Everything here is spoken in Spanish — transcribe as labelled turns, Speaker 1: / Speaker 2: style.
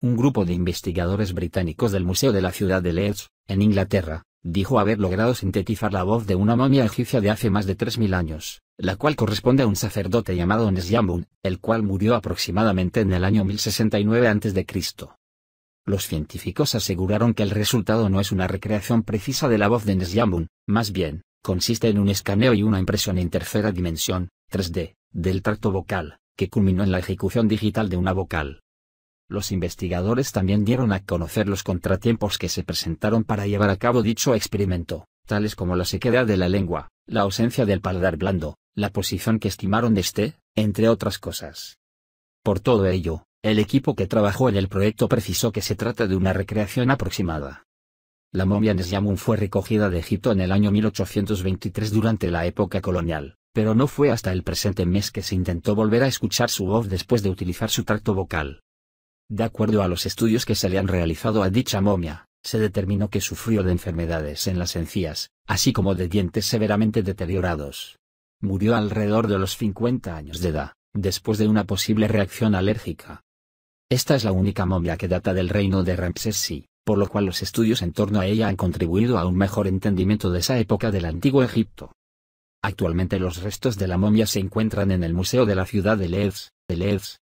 Speaker 1: Un grupo de investigadores británicos del Museo de la Ciudad de Leeds, en Inglaterra, dijo haber logrado sintetizar la voz de una momia egipcia de hace más de 3.000 años, la cual corresponde a un sacerdote llamado Nesyamun, el cual murió aproximadamente en el año 1069 a.C. Los científicos aseguraron que el resultado no es una recreación precisa de la voz de Nesyamun, más bien, consiste en un escaneo y una impresión en tercera dimensión, 3D, del tracto vocal, que culminó en la ejecución digital de una vocal. Los investigadores también dieron a conocer los contratiempos que se presentaron para llevar a cabo dicho experimento, tales como la sequedad de la lengua, la ausencia del paladar blando, la posición que estimaron de este, entre otras cosas. Por todo ello, el equipo que trabajó en el proyecto precisó que se trata de una recreación aproximada. La momia Nesyamun fue recogida de Egipto en el año 1823 durante la época colonial, pero no fue hasta el presente mes que se intentó volver a escuchar su voz después de utilizar su tracto vocal. De acuerdo a los estudios que se le han realizado a dicha momia, se determinó que sufrió de enfermedades en las encías, así como de dientes severamente deteriorados. Murió alrededor de los 50 años de edad, después de una posible reacción alérgica. Esta es la única momia que data del reino de Ramsesi, por lo cual los estudios en torno a ella han contribuido a un mejor entendimiento de esa época del antiguo Egipto. Actualmente los restos de la momia se encuentran en el Museo de la Ciudad de Leeds, de Leeds,